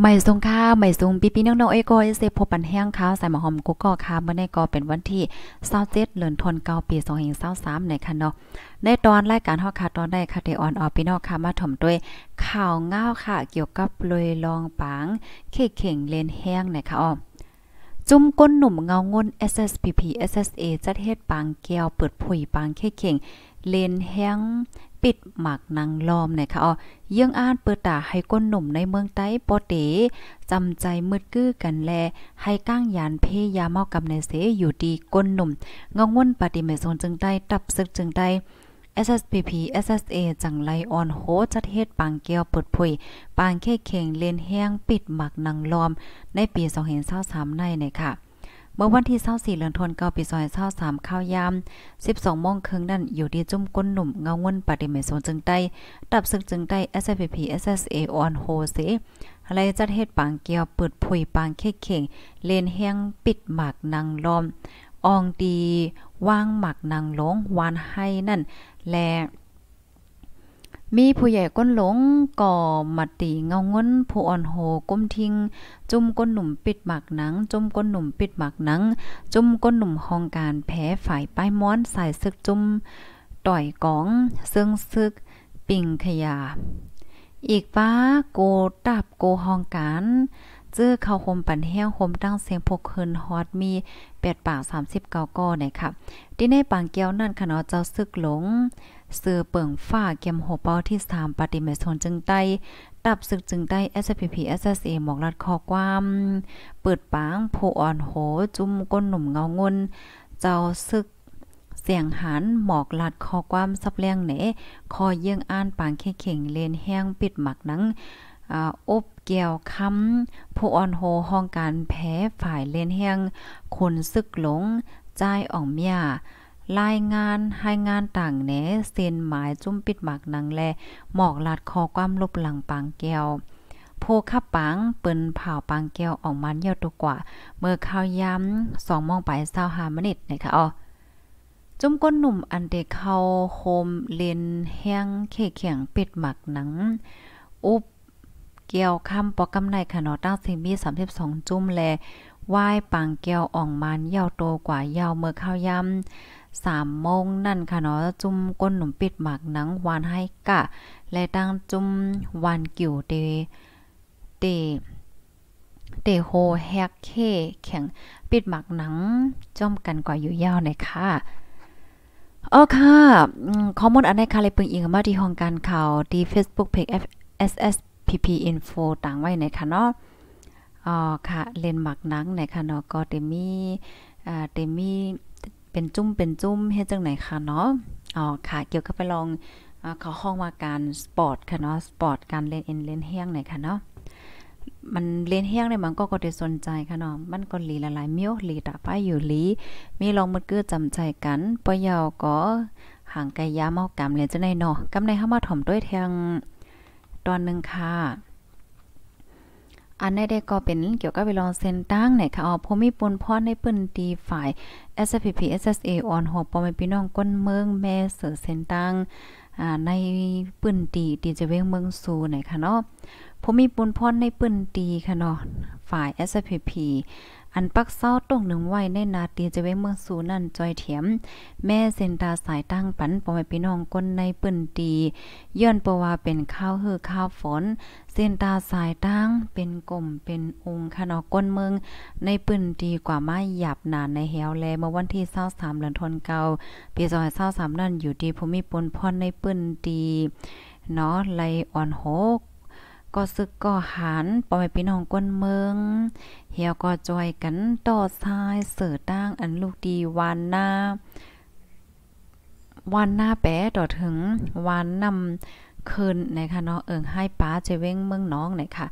ไม่ทรงค่าไม่ทรงปีปีน้องๆเอ้ก็เซพบปันแห้งข้าวใส่หมอหอมกุกก็ค่ะเมื่อในก็เป็นวันที่27เดือนธันวาคมปี2023ในค่ะเนาะในตอนรายการฮอกค่ะตอนได้ค่ะเดออนออพี่น้องค่ะมาถ่อมด้วย ข่าวง้าวค่ะเกี่ยวกับลอยลองปังเข่เข่งเลนแห้งนะคะอ้อจุ่มก้นหนุ่มเงางน SSPP SSA จัดเฮ็ดปางแก้วเปิดผุยปางเข่เข่งเลนแห้งปิดหมักนางล้อมนะคะอ๋อเยื่องอ่านเปิดตาให้ก้นหนุ่มในเมืองใต้ปอเตจำใจมืดกื้อกันแล ให้ก้างยานเพยาเมากับในเส อยู่ดีก้นหนุ่มงงวนปฏิเมซนจึงได้ตับซึกจึงได้ SSPP SSA จังไลออนโฮจัดเฮ็ดปางเก้วเปิดผุยปางเค้เข่งเลนแห้งปิดหมักนางลอม ในปี2023ในนะคะเมื่อวันที่24เดือนธันวาคมปี2023ข้าวยาม 12โมงครึ่งนั่นอยู่ดีจุ่มก้นหนุ่มเงางุนปฏิเมสงจึงได้ตับซึกจึงได้ SFP SSA on h o s e อะไรจัดเฮ็ดปางเกียวเปิดผุยปางเค็กเข่งเลนแห้งปิดหมากนางลอม อองดีว่างหมากนางหลงวานให้นั่น และมีผู้ใหญ่ก้นหลงก่อมัดตีเงางินผู้อ่อนโหก้มทิ้ง จุ่มก้นหนุ่มปิดหมากหนัง จุ่มก้นหนุ่มปิดหมากหนัง จุ่มก้นหนุ่มห้องการแพ้ฝ่ายป้ายม้อนสายซึกจุ่มต่อยกองเซึ่งซึก ปิ่งขยาอีกฟ้าโกตับโกห้องการจื้อเข้าโฮมปันแห้งโฮมตั้งเสียงพกเฮินฮอตมี8ปาก39ก้อนะคระที่ในปางเกี้วนั่นขนาเจ้าซึกหลงเสือเปิงฝ้าเกมโหเป้าที่3ปฏิเมชนจึงไต้ ตับซึกจึงได้ SPP SSA หมอกลัดคอความเปิดปางโพอ่อนโหจุ่มก้นหนุ่มเงางนเจ้าซึกเสียงหันหมอกลัดคอความซับแรงเหน คอเยื่องอ่านปางเข่งเลนแห้งปิดหมักนังอบเก้วค้ำผู้อ่อนโหห้องการ แพ้ ฝ่ายเล่นแห่งคนซึกหลง ใจอ่องเมียรายงาน ให้งานต่างเหนเซ็นหมายจุ้มปิดหมากนัง แล หมอก ลาดคอความลบหลังปางแก้วโพคับปังเปิ้นเผาปางแก้ว ออกมาเยอ่ตัวกว่า เมื่อข้าวย้ำสองมองไปเศร้าหามนิดนะคะอ๋อจุ้มก้นหนุ่มอันเด็กเขาโฮมเลนแห้ง เขเขียงปิดหมักหนังอุบเกียวค่ำปอกำในขนอตั้งสิมี32 จุ้มแลไหวปังเกียวอ่องมันยาว โตกว่า ยาวเมื่อข้าวยำ3โมงนั่นค่ะเนาะจุ่มก้นหนุ่มปิดหมากหนังหวานให้กะ และตั้งจุ่มหวานกิ่วเตเตเตโฮแฮกเคแข็งปิดหมักหนังจ้อม กันกว่าอยู่ยาว เลย ค่ะอเอค่ะข้อมูลอันในคะเลยปึงอิงมาที่ห้องการข่าวที่ Facebook Page SSB PP Info ต่างไว้ในค่ะ เนาะอ๋อค่ะเลนหมักนังในค่ะเนาะก็เตมีอ่าเตมีเป็นจุ้มเป็นจุ้มเฮ็ดจังไหนค่ะเนาะอ๋อค่ะเกี่ยวกับไปลองเขาห้องว่าการสปอร์ตค่ะเนาะสปอร์ตการเล่นเอ็นเล่นเฮี้ยงใหนค่ะเนาะมันเล่นเฮี้ยงในมันก็ก็ได้สนใจค่ะเนาะมันก็หลีละลายเมี้ยวหลีตาป้ายอยู่หลีมีลองมันกื้อจำใจกันปอยาวก็ห่างไกลยาเมากรรมเลยจะงไหนเนาะกำในเฮามาถ่อมด้วยทางตอนหนึ่งค่ะ อันในได้ก็เป็นเกี่ยวกับเวลาเซนตั้งไหนค่ะอ๋อพมีปุนพอในปืนตีฝ่าย s p p s s a on หัวปอมพี่น้องก้นเมืองแม่เสือเซนตั้งในปืนตีตีจะเวงเมืองซูไหนค่ะเนาะผมมีปุนพอในปืนตีค่ะเนาะฝ่าย s p p อันปักเศร้าตรงหนึ่งไว้ในนาตีจะไว้เมืองสูนั่นจอยเถียมแม่เซนตาสายตั้งปันปอปพี่น้องก้นในปืนตีย้อนปว่าเป็นข้าวเฮือข้าวฝน เซนตาสายตั้งเป็นกลมเป็นองค์ขนอก้นเมืองในปืนตีกว่าไม้หยาบหนานในแหวแลเมื่อวันที่เศร้าสามเดือนทนเกาปีซอยเศร้าสามนั่นอยู่ดีภูมิปนพรในปืนตีเนาะไลอ่อนหกก็ซึกก็หันปอมใพี่น้องก้นเมืองเฮียวก็จอยกันต่อท้ายเสือตั้งอันลูกดี วันหน้า วันหน้าแปะต่อถึง วันนำคืนนะคะเนาะเอิงให้ป้าเจเว้งเมืองน้องนะคะ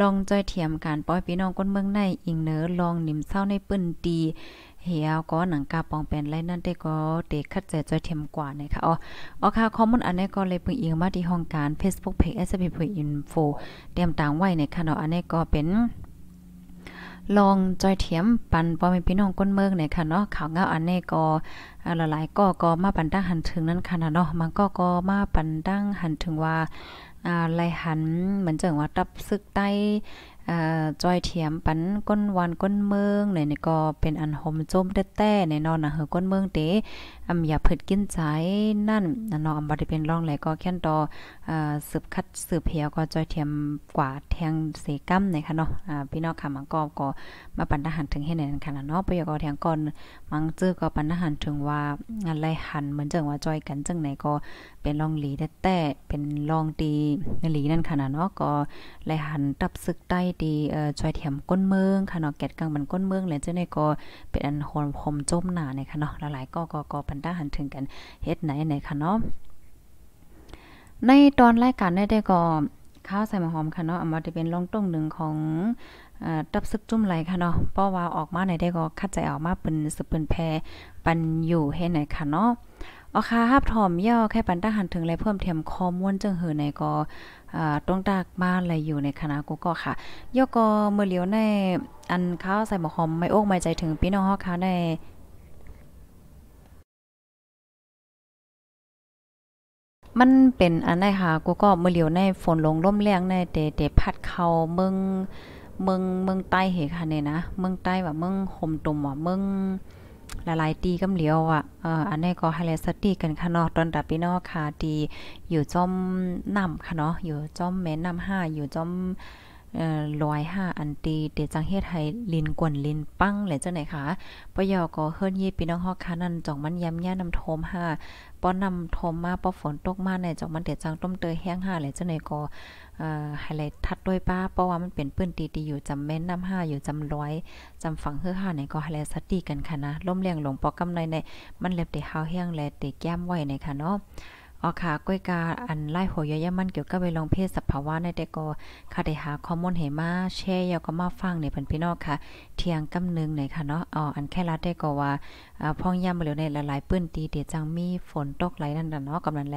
ลองจอยเถียมการป้อยพี่น้องคนเมืองใน อิงเนอลองนิ่มเศร้าในปื้นดีเหียวก็หนังกาปองเป็นไรนั่นได้ก็เด็กคัดใจจอยเทียมกว่านะคะอ๋ออ๋อค่ะข้อมูลอันนี้ก็เลยเพิ่งอิงมาที่ห้องการ Facebook Page s p p Info เตรียมต่าง ไว้ในค่ะเนาะอันนี้ก็เป็น ลองจอยเถียม ปันปอมพี่น้องก้นเมืองเนี่ยค่ะเนาะข่าวเงาอันนี้ก็หลายๆก็ก็มาปันตั้งหันถึงนั้นค่ะเนาะมันก็ก็มาปันตั้งหันถึงว่าไลหันเหมือนเจิงว่าตับซึกใต้จอยเถียมปันก้นวันก้นเมืองเนี่ยก็เป็นอันหอมจมแต่แต่ในนอนนะเฮอก้นเมืองเตอำอย่าเพิดกินใจนั่นนอนอำบ่ได้เป็นร่องแลก็แค่นต่อสืบคัดสืบเพียวก็จอยเถียมกว่าแทงเสกำในค่ะเนาะอ่าพี่น้องค่ะมังก็ก็มาปันทหารถึงให้ในนนัค่ะเนาะปยกแทงก่อนมังจื้อก็ปันทหารถึงว่าอะไรหันเหมือนจังว่าจอยกันจังไหนก็เป็นร่องหลีแต่แต่เป็นร่องตีหลีนั่นค่ะเนาะก็ไหลหันตับซึกใต้ดีจอยเถียมก้นเมืองค่ะเนาะแกดกลางบันก้นเมืองเลยเจ้าในก็เป็นอันโอมคมจมหนาในค่ะเนาะหลายๆก็ก็ก็ปันด้าหันถึงกัน เฮ็ดไหนไหนค่ะเนาะในตอนรายการได้ได้ก็ข้าวใส่มะหอมค่ะเนาะอามาจะเป็นลองต้งหนึ่งของตับซึกจุ่มไหลค่ะเนาะเพราะว่าออกมาในได้ก็คัดใจออกมาเป็นสืบเป็นแพปันอยู่ให้ไหนค่ะเนาะเอาคาฮับถอมย่อแค่ปันตาหันถึงและเพิ่มเติมข้อมูลจังหือในก็ต้องตากบ้านอะไรอยู่ในคณะกูก็ค่ะย่อก็เมื่อเลียวในอันข้าวใส่หมกหอมไม่โอ้กไม่ใจถึงพี่น้องเขาใน มันเป็นอันไหนค่ะกูก็เมื่อเลียวในฝนลงร่มแรงในเตเดพัดเข้าเมืองเมืองเมืองใต้เหค่ะเนี่ยนะเมืองใต้ว่าเมืองห่มตุ่มว่าเมืองหลายๆตีกำเหลียวอ่ะเอ่ออันนี้ก็ไฮไลท์สตีกันค่ะเนาะตอนดับพี่น้องค่ะดีอยู่จอมน้ำค่ะเนาะอยู่จอมแม่น้ำ5อยู่จอมร้อยห้าอันตีเดีจังเฮ็ดให้ลินกวนลินปั้งเหลยเจ้าไหนคะปยอก็เฮิรนยี่ปีน้องฮอกคานันจ่องมันย้ำย่นำโทมห้าป้อนนำโทมมาป้อฝนตกมาในจ่องมันเดีจังต้มเตยแห้งห้าเหลยเจ้าไหนก็่อไฮไลท์ทัดด้วยป้าเพราะว่ามันเป็นปื้นตีตีอยู่จำาแม่นนำห้าอยู่จำร้อยจำฝังเฮือห้าไนก็ไฮไลท์สตีกันค่ะนะล่มเลียงหลงปอกกำไรในมันเล็บเดี๋ยวแห้งและเตะแก้มไวในค่ะเนาะอ๋อค่ะกล้วยกาอัน ไล่หัวยยมันเกี่ยวกับไปลองเพศสภาวะในแต่ก็ค่ะได้หาข้อมูลเหมาแชร์ยาก็มาฟังในพันพี่นอกค่ะ เทียงกำนึงหน่อยค่ะเนาะอ๋ออันแค่รัดได้ก็ว่าพ่องย่ำเหลือในหลาย ๆ ปื้นตีเดี๋ยวจังมีฝนตกไหลนั่นน่ะเนาะกำลังแล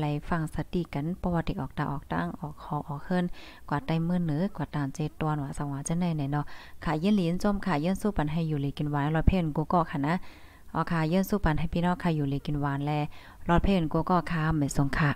หลายฟัง สติกันปวติออกตาออกตั้งออกคอออกเฮินกว่าใต้มือเหนือกว่าตาเจตวนว่าสว่าจันได๋เนาะค่ะเย็นหลีนจมค่ะเย็นสู้ปันให้อยู่เลยกินหวานรอยเพ่นกูก็ค่ะนะอ๋อค่ะเยื่นสู้ปันให้พี่น้องค่ะอยู่เลยกินหวานแลรอดเพลนกัวก็ค้าเหมือนสงค่ะ